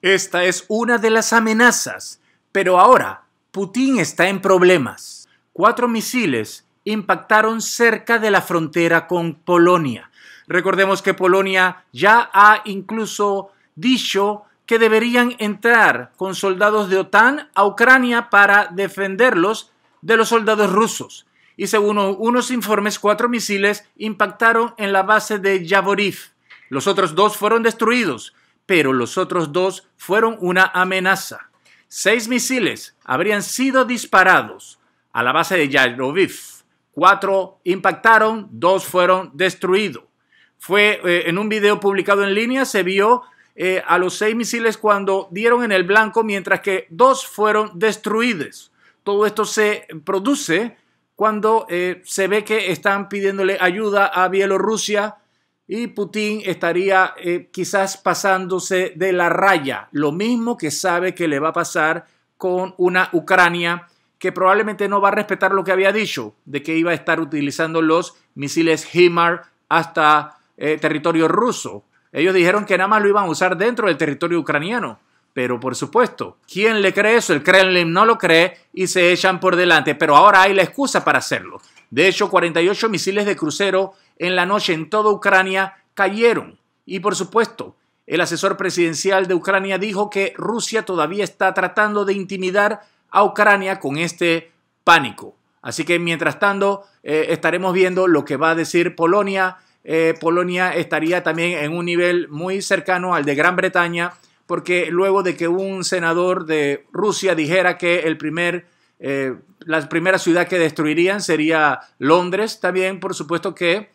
Esta es una de las amenazas, pero ahora Putin está en problemas. Cuatro misiles impactaron cerca de la frontera con Polonia. Recordemos que Polonia ya ha incluso dicho que deberían entrar con soldados de OTAN a Ucrania para defenderlos de los soldados rusos. Y según unos informes, cuatro misiles impactaron en la base de Yavoriv los otros dos fueron destruidos, pero los otros dos fueron una amenaza. Seis misiles habrían sido disparados a la base de Yaroviv. Cuatro impactaron, dos fueron destruidos. Fue eh, en un video publicado en línea, se vio eh, a los seis misiles cuando dieron en el blanco, mientras que dos fueron destruidos. Todo esto se produce cuando eh, se ve que están pidiéndole ayuda a Bielorrusia y Putin estaría eh, quizás pasándose de la raya, lo mismo que sabe que le va a pasar con una Ucrania que probablemente no va a respetar lo que había dicho, de que iba a estar utilizando los misiles HIMAR hasta eh, territorio ruso. Ellos dijeron que nada más lo iban a usar dentro del territorio ucraniano. Pero por supuesto, ¿quién le cree eso? El Kremlin no lo cree y se echan por delante. Pero ahora hay la excusa para hacerlo. De hecho, 48 misiles de crucero en la noche en toda Ucrania cayeron. Y por supuesto, el asesor presidencial de Ucrania dijo que Rusia todavía está tratando de intimidar a Ucrania con este pánico. Así que mientras tanto eh, estaremos viendo lo que va a decir Polonia. Eh, Polonia estaría también en un nivel muy cercano al de Gran Bretaña, porque luego de que un senador de Rusia dijera que el primer, eh, la primera ciudad que destruirían sería Londres, también por supuesto que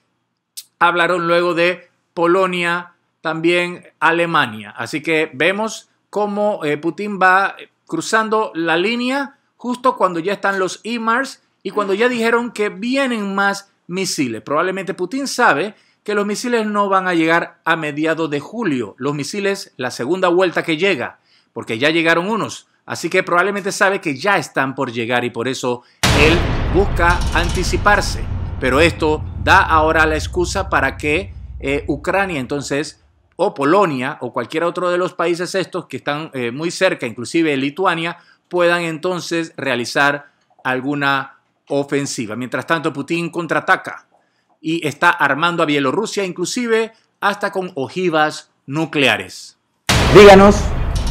hablaron luego de Polonia, también Alemania. Así que vemos cómo eh, Putin va eh, cruzando la línea justo cuando ya están los IMARS y cuando ya dijeron que vienen más misiles. Probablemente Putin sabe que los misiles no van a llegar a mediados de julio. Los misiles, la segunda vuelta que llega, porque ya llegaron unos. Así que probablemente sabe que ya están por llegar y por eso él busca anticiparse. Pero esto da ahora la excusa para que eh, Ucrania entonces o Polonia o cualquier otro de los países estos que están eh, muy cerca, inclusive Lituania, puedan entonces realizar alguna ofensiva. Mientras tanto, Putin contraataca y está armando a Bielorrusia inclusive hasta con ojivas nucleares. Díganos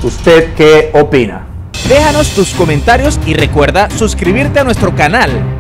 usted qué opina. Déjanos tus comentarios y recuerda suscribirte a nuestro canal.